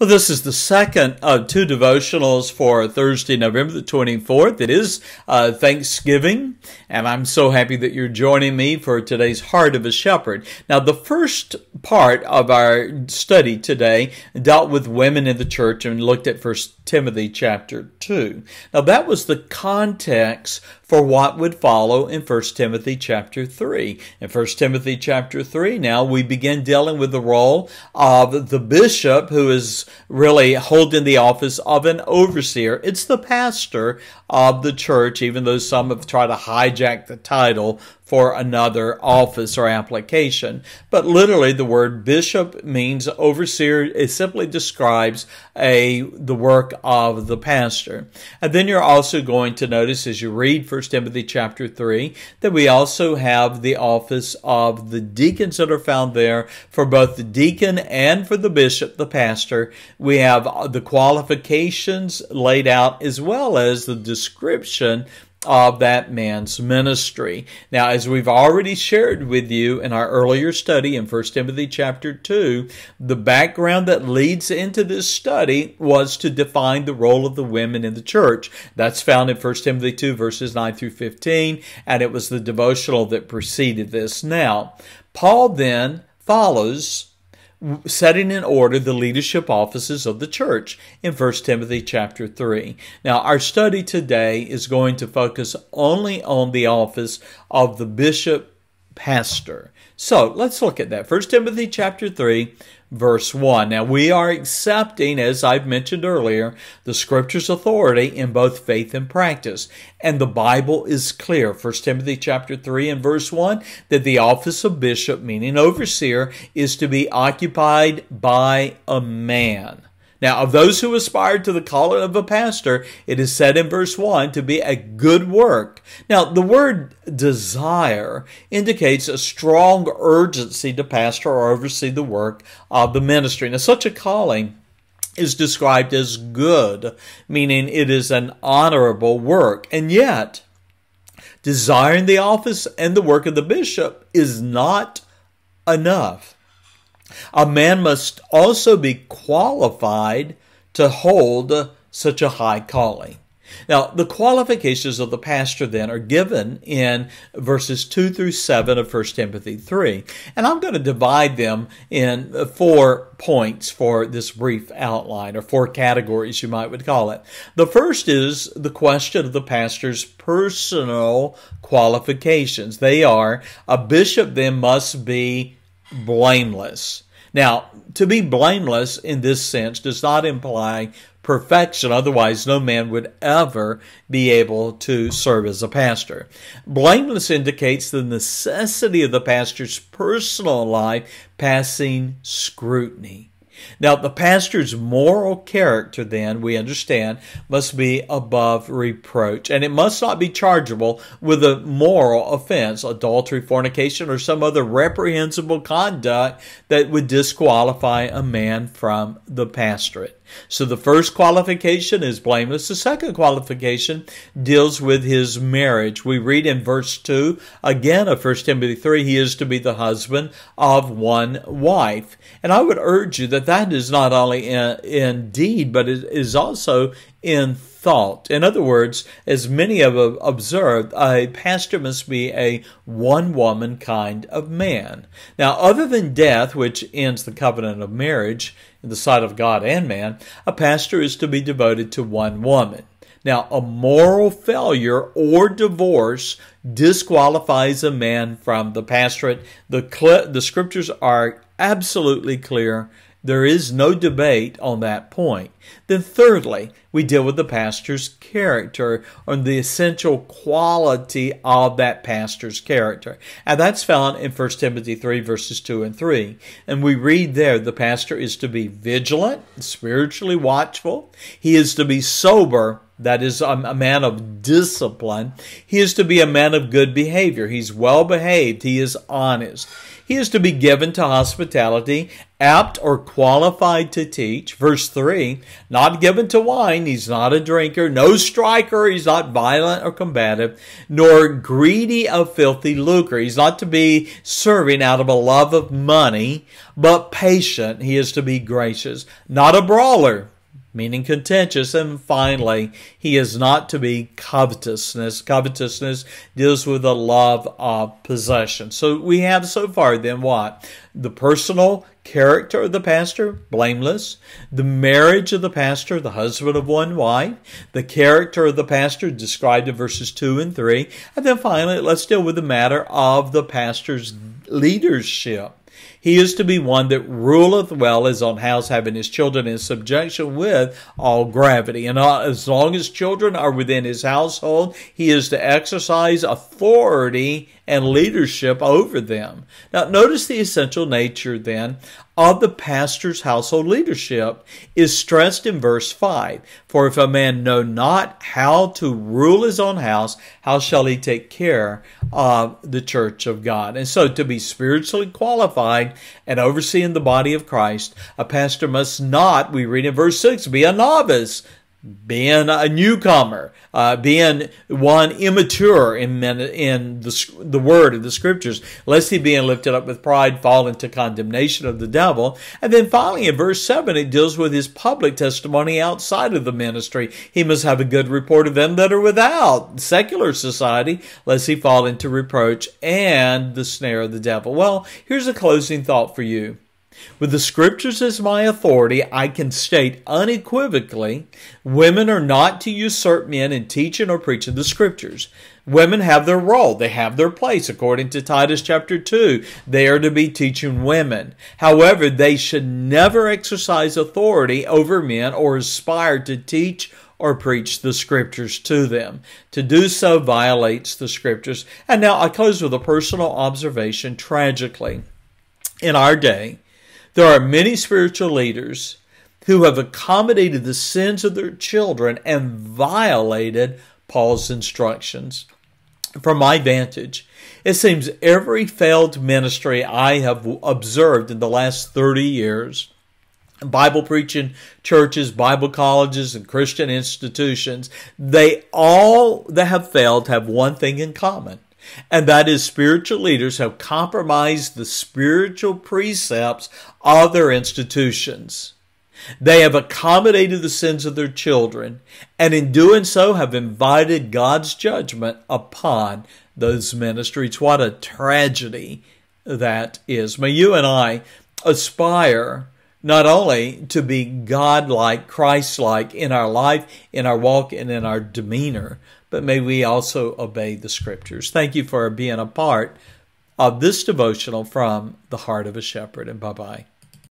Well, this is the second of two devotionals for Thursday, November the 24th. It is uh, Thanksgiving, and I'm so happy that you're joining me for today's Heart of a Shepherd. Now, the first part of our study today dealt with women in the church and looked at First Timothy chapter 2. Now, that was the context for what would follow in 1 Timothy chapter 3. In 1 Timothy chapter 3, now we begin dealing with the role of the bishop who is really holding the office of an overseer. It's the pastor of the church, even though some have tried to hijack the title for another office or application. But literally, the word bishop means overseer. It simply describes a the work of the pastor. And then you're also going to notice as you read 1 Timothy chapter 3 that we also have the office of the deacons that are found there for both the deacon and for the bishop, the pastor. We have the qualifications laid out as well as the description of that man's ministry. Now, as we've already shared with you in our earlier study in 1 Timothy chapter 2, the background that leads into this study was to define the role of the women in the church. That's found in 1 Timothy 2 verses 9 through 15, and it was the devotional that preceded this. Now, Paul then follows setting in order the leadership offices of the church in 1 Timothy chapter 3. Now, our study today is going to focus only on the office of the bishop pastor. So let's look at that. 1 Timothy chapter 3, verse 1. Now we are accepting, as I've mentioned earlier, the scripture's authority in both faith and practice. And the Bible is clear. 1 Timothy chapter 3 and verse 1 that the office of bishop, meaning overseer, is to be occupied by a man. Now, of those who aspire to the calling of a pastor, it is said in verse 1 to be a good work. Now, the word desire indicates a strong urgency to pastor or oversee the work of the ministry. Now, such a calling is described as good, meaning it is an honorable work. And yet, desiring the office and the work of the bishop is not enough. A man must also be qualified to hold such a high calling. Now, the qualifications of the pastor then are given in verses 2 through 7 of 1 Timothy 3. And I'm going to divide them in four points for this brief outline, or four categories you might would call it. The first is the question of the pastor's personal qualifications. They are a bishop then must be blameless. Now, to be blameless in this sense does not imply perfection. Otherwise, no man would ever be able to serve as a pastor. Blameless indicates the necessity of the pastor's personal life passing scrutiny. Now, the pastor's moral character, then, we understand, must be above reproach, and it must not be chargeable with a moral offense, adultery, fornication, or some other reprehensible conduct that would disqualify a man from the pastorate. So the first qualification is blameless. The second qualification deals with his marriage. We read in verse 2 again of 1 Timothy 3, he is to be the husband of one wife. And I would urge you that that is not only in, in deed, but it is also in thought. In other words, as many have observed, a pastor must be a one woman kind of man. Now, other than death, which ends the covenant of marriage in the sight of God and man, a pastor is to be devoted to one woman. Now, a moral failure or divorce disqualifies a man from the pastorate. The, the scriptures are absolutely clear there is no debate on that point. Then, thirdly, we deal with the pastor's character and the essential quality of that pastor's character. And that's found in 1 Timothy 3, verses 2 and 3. And we read there the pastor is to be vigilant, spiritually watchful, he is to be sober, that is a man of discipline. He is to be a man of good behavior. He's well behaved. He is honest. He is to be given to hospitality, apt or qualified to teach. Verse 3 Not given to wine, he's not a drinker, no striker, he's not violent or combative, nor greedy of filthy lucre. He's not to be serving out of a love of money, but patient. He is to be gracious, not a brawler meaning contentious. And finally, he is not to be covetousness. Covetousness deals with the love of possession. So we have so far then what? The personal character of the pastor, blameless. The marriage of the pastor, the husband of one wife. The character of the pastor, described in verses 2 and 3. And then finally, let's deal with the matter of the pastor's leadership. He is to be one that ruleth well as on house, having his children in subjection with all gravity. And uh, as long as children are within his household, he is to exercise authority and leadership over them. Now, notice the essential nature then of the pastor's household leadership is stressed in verse 5. For if a man know not how to rule his own house, how shall he take care of the church of God? And so to be spiritually qualified, and overseeing the body of Christ, a pastor must not, we read in verse 6, be a novice, being a newcomer, uh, being one immature in men, in the the word of the scriptures, lest he being lifted up with pride fall into condemnation of the devil. And then finally, in verse seven, it deals with his public testimony outside of the ministry. He must have a good report of them that are without secular society, lest he fall into reproach and the snare of the devil. Well, here's a closing thought for you. With the scriptures as my authority, I can state unequivocally women are not to usurp men in teaching or preaching the scriptures. Women have their role, they have their place. According to Titus chapter 2, they are to be teaching women. However, they should never exercise authority over men or aspire to teach or preach the scriptures to them. To do so violates the scriptures. And now I close with a personal observation tragically. In our day, there are many spiritual leaders who have accommodated the sins of their children and violated Paul's instructions. From my vantage, it seems every failed ministry I have observed in the last 30 years Bible preaching churches, Bible colleges, and Christian institutions, they all that have failed have one thing in common and that is spiritual leaders have compromised the spiritual precepts of their institutions. They have accommodated the sins of their children, and in doing so have invited God's judgment upon those ministries. What a tragedy that is. May you and I aspire not only to be God-like, Christ-like in our life, in our walk, and in our demeanor, but may we also obey the scriptures. Thank you for being a part of this devotional from the heart of a shepherd, and bye-bye.